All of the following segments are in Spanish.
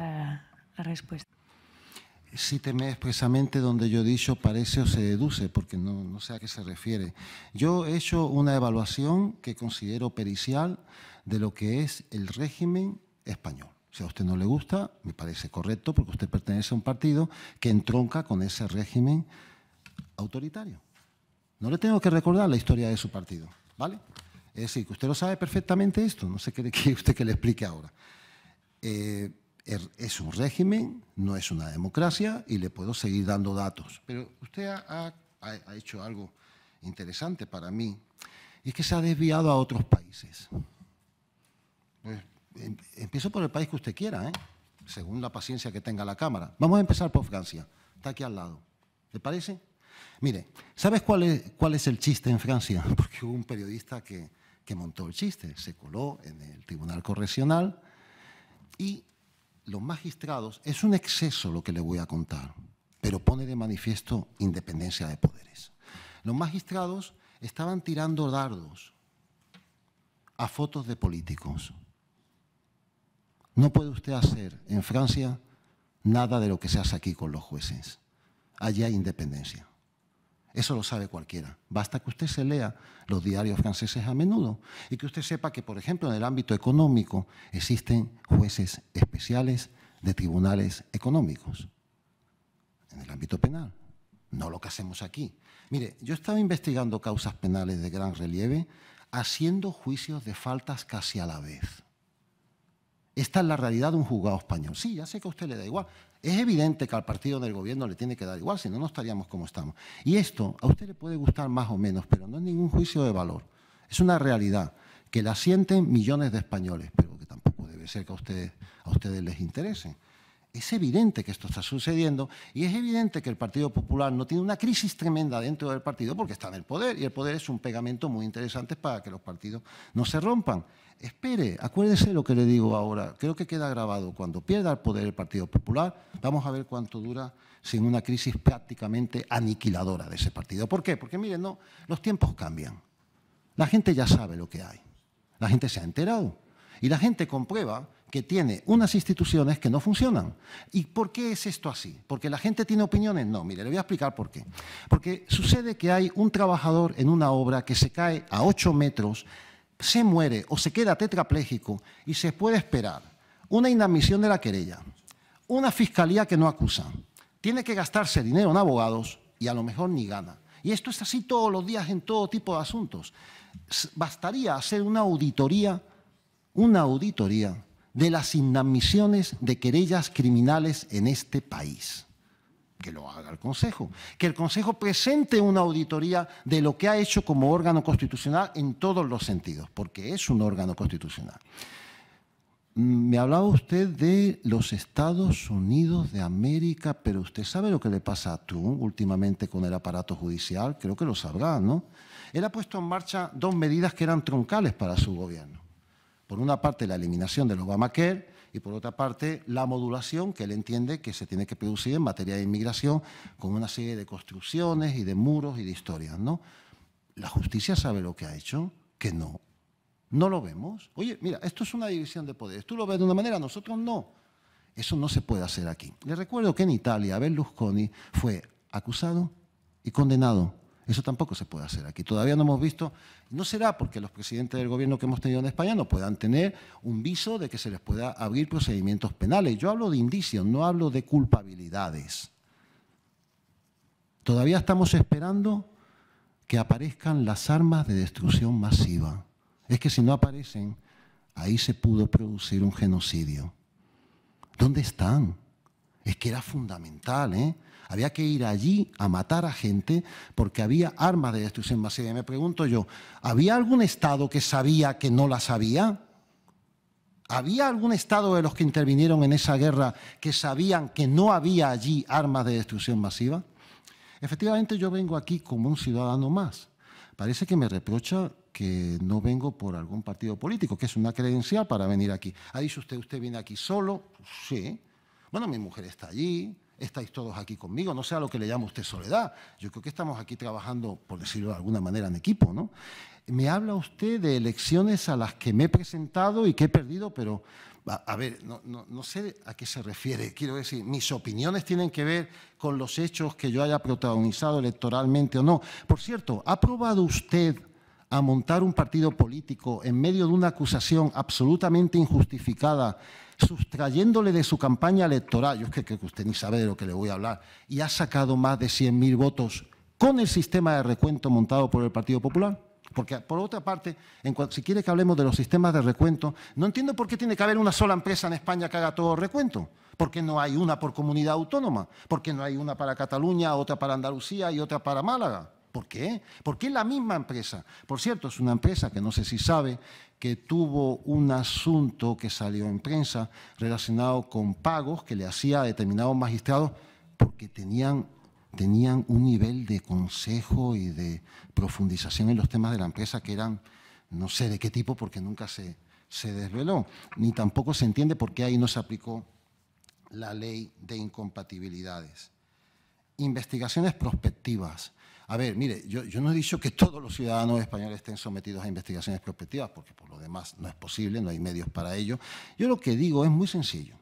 la, respuesta. respuesta. teme expresamente donde yo he dicho parece o se deduce, porque no, no, sé a qué se refiere. Yo he hecho una evaluación que considero pericial de lo que es el régimen español. Si a usted no le gusta, me parece correcto, porque usted pertenece a un partido que entronca con ese régimen autoritario. No le tengo que recordar la historia de su partido, ¿vale? Es decir, que usted lo sabe perfectamente esto, no sé qué quiere usted que le explique ahora. Eh, Er, es un régimen, no es una democracia y le puedo seguir dando datos. Pero usted ha, hecho algo interesante para mí, y es que se ha desviado a otros países. Pues, em, empiezo por el país que usted quiera, ¿eh? según la paciencia que tenga la Cámara. Vamos a empezar por Francia, está aquí al lado. ¿Le parece? Mire, ¿sabes cuál es, el chiste en Francia? Porque hubo un periodista que, que montó el chiste, se coló en el Tribunal Correccional y los magistrados, es un exceso lo que le voy a contar, pero pone de manifiesto independencia de poderes. Los magistrados estaban tirando dardos a fotos de políticos. No puede usted hacer en Francia nada de lo que se hace aquí con los jueces. Allí hay independencia. Eso lo sabe cualquiera. Basta que usted se lea los diarios franceses a menudo y que usted sepa que, por ejemplo, en el ámbito económico existen jueces especiales de tribunales económicos, en el ámbito penal. No lo que hacemos aquí. Mire, yo estaba investigando causas penales de gran relieve haciendo juicios de faltas casi a la vez. Esta es la realidad de un juzgado español. Sí, ya sé que a usted le da igual. Es evidente que al partido del gobierno le tiene que dar igual, si no, no estaríamos como estamos. Y esto a usted le puede gustar más o menos, pero no es ningún juicio de valor. Es una realidad que la sienten millones de españoles, pero que tampoco debe ser que a ustedes, a ustedes les interese. Es evidente que esto está sucediendo y es evidente que el Partido Popular no tiene una crisis tremenda dentro del partido porque está en el poder y el poder es un pegamento muy interesante para que los partidos no se rompan. Espere, acuérdese lo que le digo ahora. Creo que queda grabado. Cuando pierda el poder el Partido Popular, vamos a ver cuánto dura sin una crisis prácticamente aniquiladora de ese partido. ¿Por qué? Porque miren, no, los tiempos cambian. La gente ya sabe lo que hay. La gente se ha enterado. Y la gente comprueba que tiene unas instituciones que no funcionan. ¿Y por qué es esto así? ¿Porque la gente tiene opiniones? No, mire, le voy a explicar por qué. Porque sucede que hay un trabajador en una obra que se cae a 8 metros, se muere o se queda tetrapléjico y se puede esperar una inadmisión de la querella, una fiscalía que no acusa, tiene que gastarse dinero en abogados y a lo mejor ni gana. Y esto es así todos los días en todo tipo de asuntos. Bastaría hacer una auditoría, una auditoría de las inadmisiones de querellas criminales en este país. Que lo haga el Consejo. Que el Consejo presente una auditoría de lo que ha hecho como órgano constitucional en todos los sentidos, porque es un órgano constitucional. Mm, me hablaba usted de los Estados Unidos de América, pero usted sabe lo que le pasa a Trump últimamente con el aparato judicial, creo que lo sabrá, ¿no? Él ha puesto en marcha dos medidas que eran truncales para su gobierno. Por una parte, la eliminación los Obamacare y por otra parte, la modulación que él entiende que se tiene que producir en materia de inmigración con una serie de construcciones y de muros y de historias. ¿no? ¿La justicia sabe lo que ha hecho? Que no. No lo vemos. Oye, mira, esto es una división de poderes. Tú lo ves de una manera, nosotros no. Eso no se puede hacer aquí. Les recuerdo que en Italia Berlusconi fue acusado y condenado eso tampoco se puede hacer aquí. Todavía no hemos visto, no será porque los presidentes del gobierno que hemos tenido en España no puedan tener un viso de que se les pueda abrir procedimientos penales. Yo hablo de indicios, no hablo de culpabilidades. Todavía estamos esperando que aparezcan las armas de destrucción masiva. Es que si no aparecen, ahí se pudo producir un genocidio. ¿Dónde están? Es que era fundamental, ¿eh? Había que ir allí a matar a gente porque había armas de destrucción masiva. Y me pregunto yo, ¿había algún Estado que sabía que no las había? ¿Había algún Estado de los que intervinieron en esa guerra que sabían que no había allí armas de destrucción masiva? Efectivamente, yo vengo aquí como un ciudadano más. Parece que me reprocha que no vengo por algún partido político, que es una credencial para venir aquí. Ha dicho usted, usted viene aquí solo. Sí bueno, mi mujer está allí, estáis todos aquí conmigo, no sea lo que le llama usted soledad. Yo creo que estamos aquí trabajando, por decirlo de alguna manera, en equipo, ¿no? Me habla usted de elecciones a las que me he presentado y que he perdido, pero a, ver, no, sé a qué se refiere. Quiero decir, mis opiniones tienen que ver con los hechos que yo haya protagonizado electoralmente o no. Por cierto, ¿ha probado usted a montar un partido político en medio de una acusación absolutamente injustificada, sustrayéndole de su campaña electoral, yo es que creo que usted ni sabe de lo que le voy a hablar, y ha sacado más de 100.000 votos con el sistema de recuento montado por el Partido Popular? Porque, por otra parte, en si quiere que hablemos de los sistemas de recuento, no entiendo por qué tiene que haber una sola empresa en España que haga todo el recuento. porque no hay una por comunidad autónoma? porque no hay una para Cataluña, otra para Andalucía y otra para Málaga? ¿Por qué? Porque es la misma empresa. Por cierto, es una empresa que no sé si sabe que tuvo un asunto que salió en prensa relacionado con pagos que le hacía a determinados magistrados porque tenían, tenían un nivel de consejo y de profundización en los temas de la empresa que eran no sé de qué tipo porque nunca se, se desveló, ni tampoco se entiende por qué ahí no se aplicó la ley de incompatibilidades. Investigaciones prospectivas a ver, mire, yo, no he dicho que todos los ciudadanos españoles estén sometidos a investigaciones prospectivas, porque por lo demás no es posible, no hay medios para ello. Yo lo que digo es muy sencillo.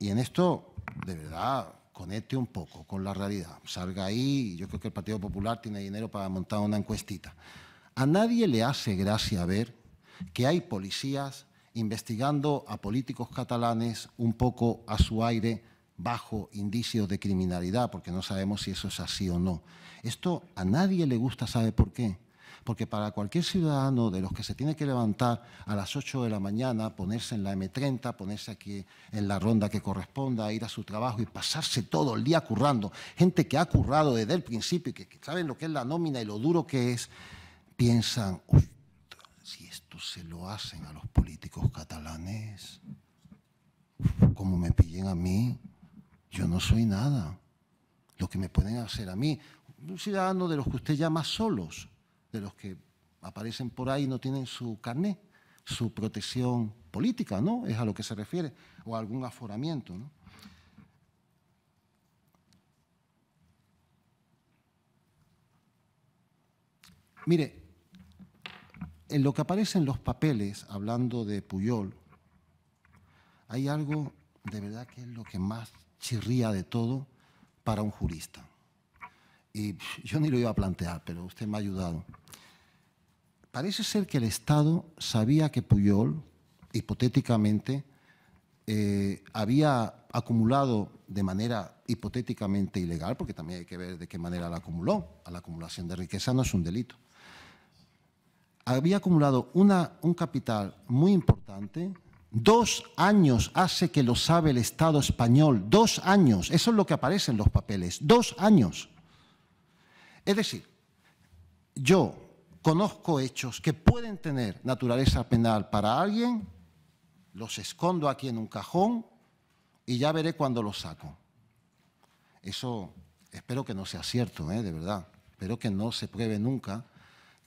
Y en esto, de verdad, conecte un poco con la realidad. Salga ahí, yo creo que el Partido Popular tiene dinero para montar una encuestita. A nadie le hace gracia ver que hay policías investigando a políticos catalanes un poco a su aire bajo indicio de criminalidad, porque no sabemos si eso es así o no. Esto a nadie le gusta, ¿sabe por qué? Porque para cualquier ciudadano de los que se tiene que levantar a las 8 de la mañana, ponerse en la M30, ponerse aquí en la ronda que corresponda, ir a su trabajo y pasarse todo el día currando, gente que ha currado desde el principio y que, saben lo que es la nómina y lo duro que es, piensan, si esto se lo hacen a los políticos catalanes, como me pillen a mí, yo no soy nada. Lo que me pueden hacer a mí, un ciudadano de los que usted llama solos, de los que aparecen por ahí y no tienen su carnet, su protección política, ¿no? Es a lo que se refiere, o algún aforamiento, ¿no? Mire, en lo que aparecen los papeles, hablando de Puyol, hay algo de verdad que es lo que más chirría de todo para un jurista. Y yo ni lo iba a plantear, pero usted me ha ayudado. Parece ser que el Estado sabía que Puyol, hipotéticamente, eh, había acumulado de manera hipotéticamente ilegal, porque también hay que ver de qué manera la acumuló, la acumulación de riqueza no es un delito, había acumulado una, un capital muy importante Dos años hace que lo sabe el Estado español. Dos años. Eso es lo que aparece en los papeles. Dos años. Es decir, yo conozco hechos que pueden tener naturaleza penal para alguien, los escondo aquí en un cajón y ya veré cuando los saco. Eso espero que no sea cierto, ¿eh? de verdad. Espero que no se pruebe nunca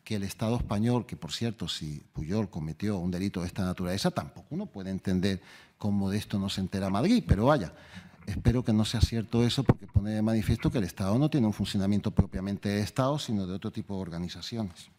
que el Estado español, que por cierto, si Puyol cometió un delito de esta naturaleza, tampoco uno puede entender cómo de esto no se entera Madrid, pero vaya, espero que no sea cierto eso porque pone de manifiesto que el Estado no tiene un funcionamiento propiamente de Estado, sino de otro tipo de organizaciones.